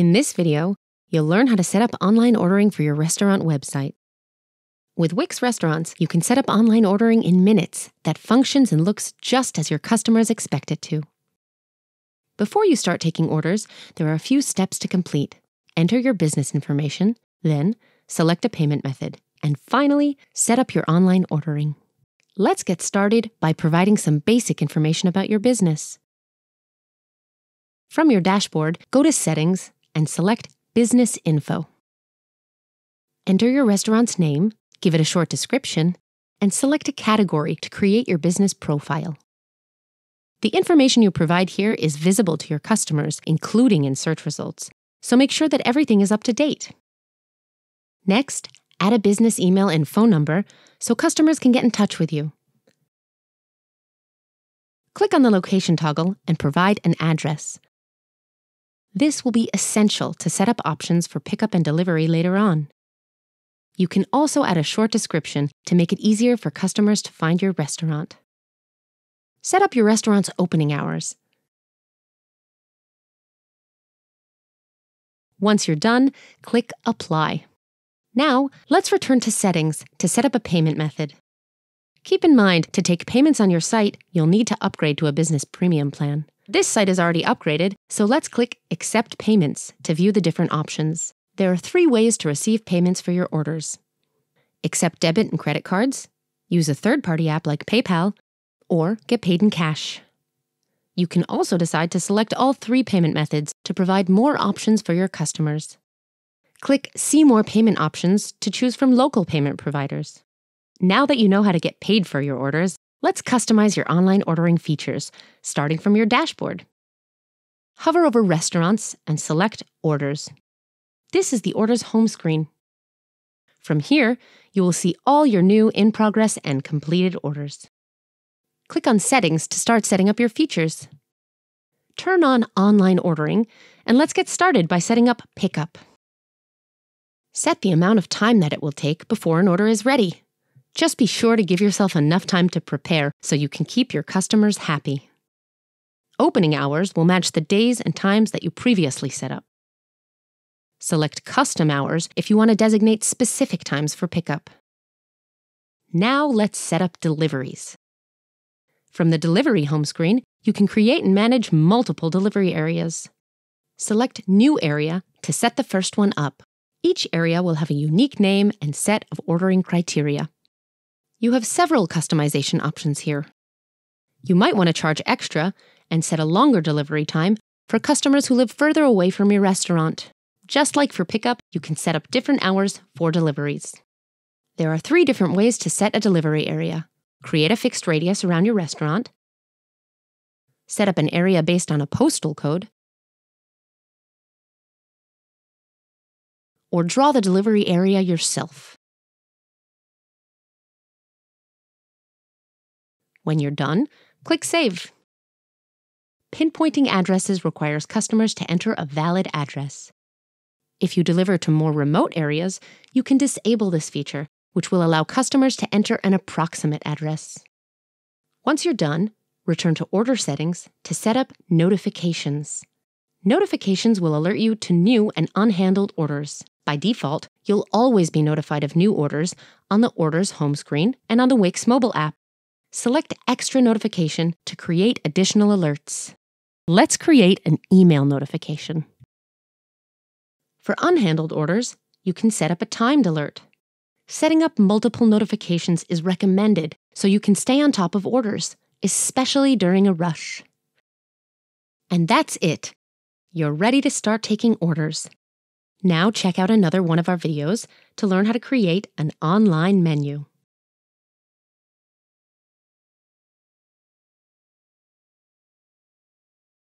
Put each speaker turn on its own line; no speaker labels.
In this video, you'll learn how to set up online ordering for your restaurant website. With Wix Restaurants, you can set up online ordering in minutes that functions and looks just as your customers expect it to. Before you start taking orders, there are a few steps to complete. Enter your business information, then select a payment method, and finally, set up your online ordering. Let's get started by providing some basic information about your business. From your dashboard, go to Settings, and select Business Info. Enter your restaurant's name, give it a short description, and select a category to create your business profile. The information you provide here is visible to your customers, including in search results, so make sure that everything is up to date. Next, add a business email and phone number so customers can get in touch with you. Click on the location toggle and provide an address. This will be essential to set up options for pickup and delivery later on. You can also add a short description to make it easier for customers to find your restaurant. Set
up your restaurant's opening hours.
Once you're done, click Apply. Now, let's return to Settings to set up a payment method. Keep in mind, to take payments on your site, you'll need to upgrade to a Business Premium plan. This site is already upgraded, so let's click Accept Payments to view the different options. There are three ways to receive payments for your orders. Accept debit and credit cards, use a third-party app like PayPal, or get paid in cash. You can also decide to select all three payment methods to provide more options for your customers. Click See More Payment Options to choose from local payment providers. Now that you know how to get paid for your orders, Let's customize your online ordering features, starting from your dashboard. Hover over Restaurants and select Orders. This is the Orders home screen. From here, you will see all your new in progress and completed orders. Click on Settings to start setting up your features. Turn on online ordering, and let's get started by setting up pickup. Set the amount of time that it will take before an order is ready. Just be sure to give yourself enough time to prepare so you can keep your customers happy. Opening hours will match the days and times that you previously set up. Select custom hours if you want to designate specific times for pickup. Now let's set up deliveries. From the delivery home screen, you can create and manage multiple delivery areas. Select New Area to set the first one up. Each area will have a unique name and set of ordering criteria you have several customization options here. You might want to charge extra and set a longer delivery time for customers who live further away from your restaurant. Just like for pickup, you can set up different hours for deliveries. There are three different ways to set a delivery area create a fixed radius around your restaurant, set up an area based on a postal code,
or draw the delivery area yourself. When you're done, click Save.
Pinpointing addresses requires customers to enter a valid address. If you deliver to more remote areas, you can disable this feature, which will allow customers to enter an approximate address. Once you're done, return to Order Settings to set up Notifications. Notifications will alert you to new and unhandled orders. By default, you'll always be notified of new orders on the Orders home screen and on the Wix mobile app. Select Extra Notification to create additional alerts. Let's create an email notification. For unhandled orders, you can set up a timed alert. Setting up multiple notifications is recommended so you can stay on top of orders, especially during a rush. And that's it. You're ready to start taking orders. Now check out another one of our videos to learn how to create an online
menu.